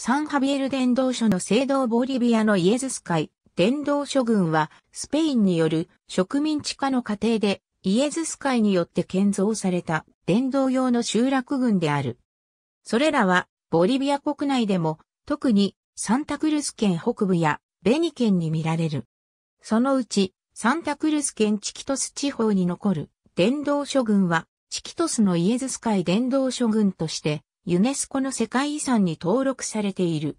サンハビエル伝道所の聖堂ボリビアのイエズス会伝道諸軍はスペインによる植民地化の過程でイエズス会によって建造された伝道用の集落群である。それらはボリビア国内でも特にサンタクルス県北部やベニ県に見られる。そのうちサンタクルス県チキトス地方に残る伝道諸軍はチキトスのイエズス会伝道諸軍としてユネスコの世界遺産に登録されている。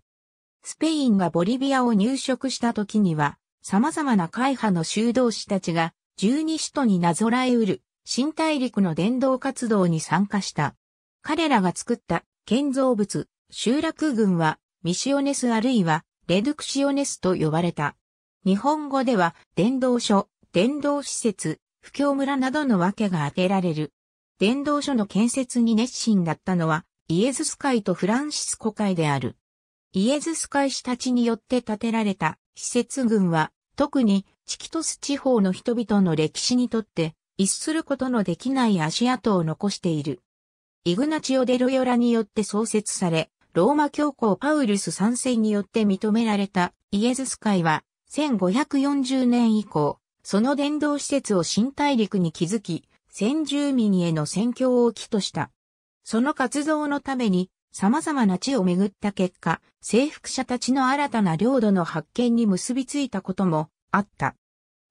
スペインがボリビアを入植した時には、様々な会派の修道士たちが、十二使徒になぞらえうる、新大陸の伝道活動に参加した。彼らが作った建造物、集落群は、ミシオネスあるいは、レドクシオネスと呼ばれた。日本語では、伝道所、伝道施設、布教村などの訳が当てられる。伝道所の建設に熱心だったのは、イエズス会とフランシスコ会である。イエズス会士たちによって建てられた施設群は、特にチキトス地方の人々の歴史にとって、一することのできない足跡を残している。イグナチオ・デロヨラによって創設され、ローマ教皇パウルス参世によって認められたイエズス会は、1540年以降、その伝道施設を新大陸に築き、先住民への宣教を起とした。その活動のために様々な地を巡った結果、征服者たちの新たな領土の発見に結びついたこともあった。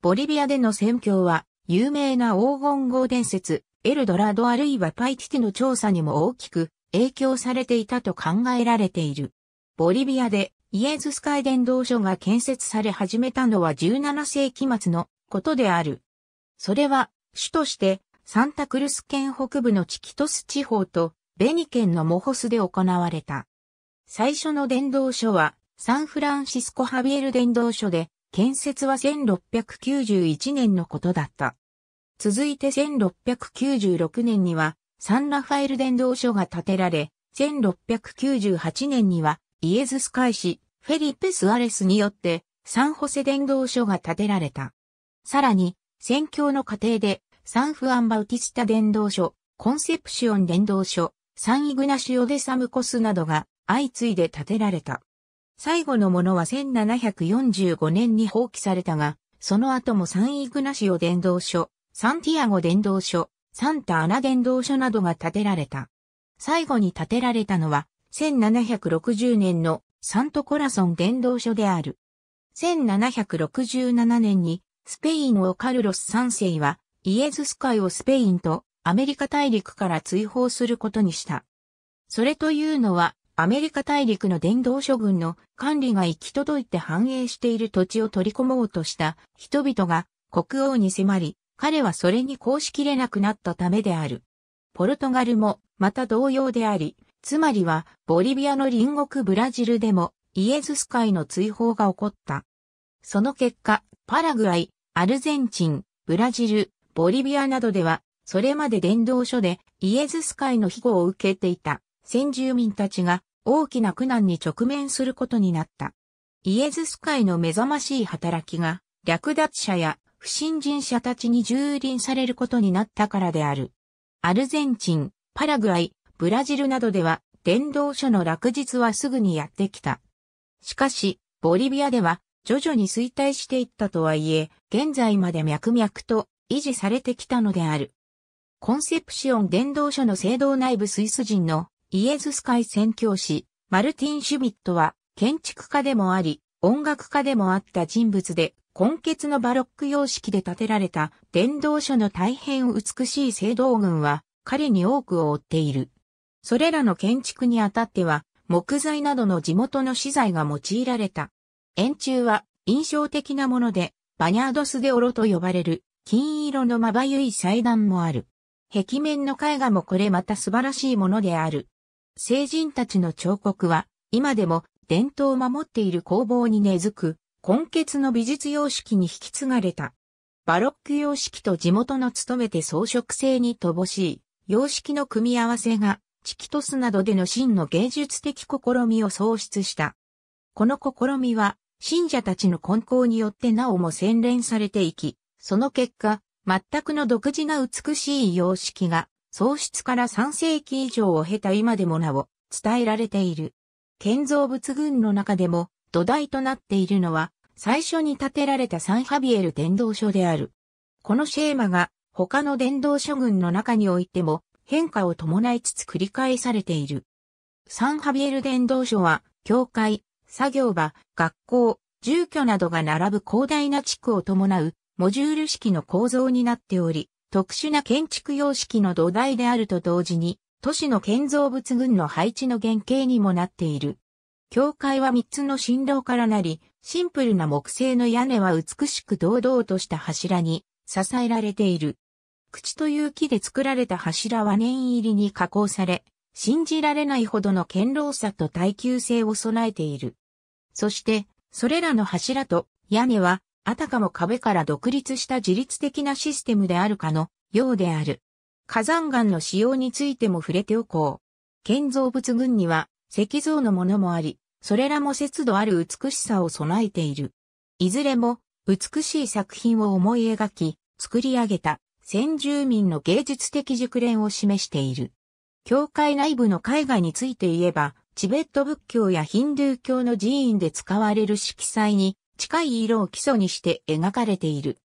ボリビアでの戦況は、有名な黄金号伝説、エルドラドあるいはパイティティの調査にも大きく影響されていたと考えられている。ボリビアでイエズス会伝道所が建設され始めたのは17世紀末のことである。それは、主としてサンタクルス県北部のチキトス地方とベニ県のモホスで行われた。最初の伝道所はサンフランシスコハビエル伝道所で建設は1691年のことだった。続いて1696年にはサンラファエル伝道所が建てられ、1698年にはイエズス会士フェリペ・スアレスによってサンホセ伝道所が建てられた。さらに、宣教の過程でサンフアンバウティスタ伝道所、コンセプシオン伝道所、サンイグナシオデサムコスなどが相次いで建てられた。最後のものは1745年に放棄されたが、その後もサンイグナシオ伝道所、サンティアゴ伝道所、サンタアナ伝道所などが建てられた。最後に建てられたのは、1760年のサントコラソン伝道所である。1767年に、スペインをカルロス3世は、イエズス会をスペインとアメリカ大陸から追放することにした。それというのは、アメリカ大陸の伝道諸軍の管理が行き届いて繁栄している土地を取り込もうとした人々が国王に迫り、彼はそれにこうしきれなくなったためである。ポルトガルもまた同様であり、つまりはボリビアの隣国ブラジルでもイエズス会の追放が起こった。その結果、パラグアイ、アルゼンチン、ブラジル、ボリビアなどでは、それまで伝道書でイエズス会の庇護を受けていた先住民たちが大きな苦難に直面することになった。イエズス会の目覚ましい働きが略奪者や不信心者たちに蹂躙されることになったからである。アルゼンチン、パラグアイ、ブラジルなどでは伝道書の落日はすぐにやってきた。しかし、ボリビアでは徐々に衰退していったとはいえ、現在まで脈々と維持されてきたのである。コンセプシオン伝道書の聖堂内部スイス人のイエズス会宣教師、マルティン・シュミットは、建築家でもあり、音楽家でもあった人物で、根結のバロック様式で建てられた伝道書の大変美しい聖堂群は、彼に多くを追っている。それらの建築にあたっては、木材などの地元の資材が用いられた。円柱は印象的なもので、バニャードスデオロと呼ばれる金色のまばゆい祭壇もある。壁面の絵画もこれまた素晴らしいものである。聖人たちの彫刻は、今でも伝統を守っている工房に根付く、根血の美術様式に引き継がれた。バロック様式と地元の務めて装飾性に乏しい、様式の組み合わせが、チキトスなどでの真の芸術的試みを創出した。この試みは、信者たちの根校によってなおも洗練されていき、その結果、全くの独自な美しい様式が、創出から3世紀以上を経た今でもなお、伝えられている。建造物群の中でも、土台となっているのは、最初に建てられたサンハビエル伝道所である。このシェーマが、他の伝道書群の中においても、変化を伴いつつ繰り返されている。サンハビエル伝道所は、教会、作業場、学校、住居などが並ぶ広大な地区を伴うモジュール式の構造になっており、特殊な建築様式の土台であると同時に、都市の建造物群の配置の原型にもなっている。教会は3つの振動からなり、シンプルな木製の屋根は美しく堂々とした柱に支えられている。口という木で作られた柱は念入りに加工され、信じられないほどの堅牢さと耐久性を備えている。そして、それらの柱と屋根はあたかも壁から独立した自律的なシステムであるかのようである。火山岩の使用についても触れておこう。建造物群には石像のものもあり、それらも節度ある美しさを備えている。いずれも美しい作品を思い描き、作り上げた先住民の芸術的熟練を示している。教会内部の絵画について言えば、チベット仏教やヒンドゥー教の寺院で使われる色彩に近い色を基礎にして描かれている。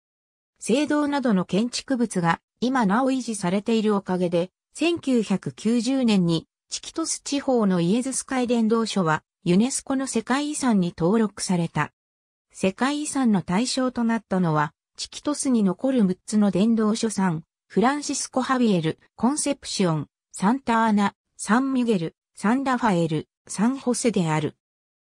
聖堂などの建築物が今なお維持されているおかげで、1990年にチキトス地方のイエズス会伝道所はユネスコの世界遺産に登録された。世界遺産の対象となったのは、チキトスに残る6つの伝道所さん、フランシスコ・ハビエル、コンセプシオン、サンタアナ、サンミュゲル、サンラファエル、サンホセである。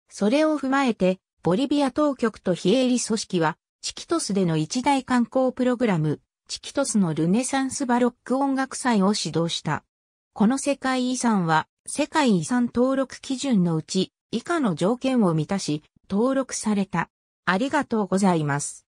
それを踏まえて、ボリビア当局と非営利組織は、チキトスでの一大観光プログラム、チキトスのルネサンスバロック音楽祭を指導した。この世界遺産は、世界遺産登録基準のうち、以下の条件を満たし、登録された。ありがとうございます。